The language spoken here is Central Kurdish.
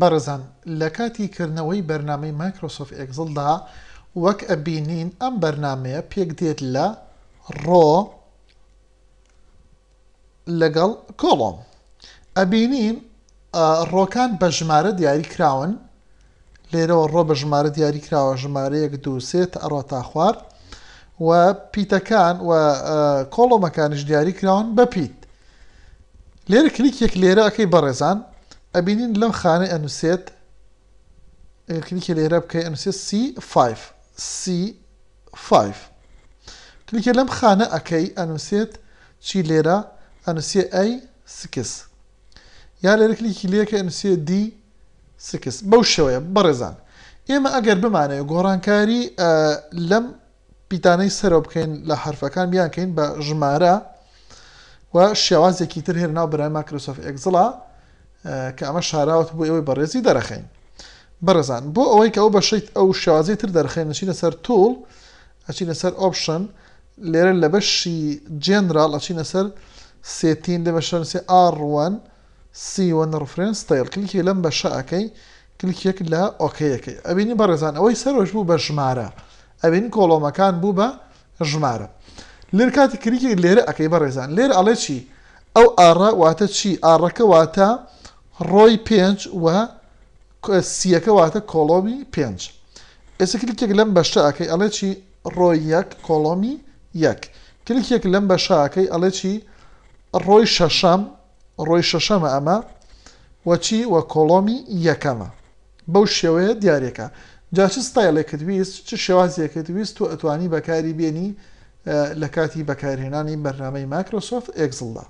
بەرزان لە کاتی کردنەوەی بەرنمەی مایکرۆسۆف ئەگزلدا وەک ئەبینین ئەم بەرنمەیە پێک دێت لە ڕۆ لەگەڵ کۆڵۆم ئەبینین ڕۆکان بە ژمارە دیاریکراون لێرەوە ڕۆ بە ژمارە دیاریکراوە ژمارەیەک دووسێت ئەڕۆ تا خوارد و پیتەکان و کۆڵۆمەکانش دیاریکراون بە پیت لێرە کلیکێک لێرە ئەەکەی بەڕێزان ئەبینین لەم خانە ئەنووسێت کلیکە لێرە بکە ئەنووسێت C5 C5 کلیکە لەم خانە ئەەکەی ئەنووسێت چی لێرە ئەنووسێ ئەی سکس یا لێرە کلیکی لێکە ئەنووسێ دی سکس بەو شێوەیە بەڕێزان ئێمە ئەگەر بمانێت گۆڕانکاری لەم پیتانەی سەرۆ بکەین لە حرفەکان بیانکەین بە ژمارە و شێوازێکی تر هێر ناو برای ماکرۆسۆف ئەگزڵە کە ئەمە شاراوت بۆ ئەوەی بەڕێزی دەرەخین بەرەزان بۆ ئەوەی کە ئەو بەشیت ئەو شێوازی تر دەرخین نشینە سەر تۆڵ ئەچینە سەر ئۆپشن لێرە لە بەشی جێنرال ئەچینە سەر سێتین لە بەشەنسی ئاڕوان سیوە ڕفرنس تایل کلیکی لەم بەشە ئەەکەی کلیکێک لە ئۆکەیەکەی ئەبینی بەڕێزان ئەوەی سەرۆژ بوو بە ژمارە ئەبین کۆڵۆمەکان بوو بە ژمارە لێر کاتی کلیکی لێرە ئەەکەی بەڕێزان لێر ئەڵێ چی؟ ئەو ئارە واتە چی ئارەکە واتە ڕۆی پێنج وە سیەکە واتە کۆڵۆمی پێنج ئێستا کلیکێک لەم بەشتاکەی ئەڵێ چی ڕۆی یەک کۆڵۆمی یەک کلیکێک لەم بەشاکەی ئەڵێ چی ڕۆی شەشەم ڕۆی شەشەمە ئەمە وەچی وە کۆڵۆمی یەکەمە بەو شێوەیە دیارێکە جاچ ستایلێکت ویست چ شێوازیەکەت ویست و ئەتوانی بەکاری بێنی لە کاتی بەکارهێنانی بەرنمەی مایکرۆسۆفت ئەگزڵدا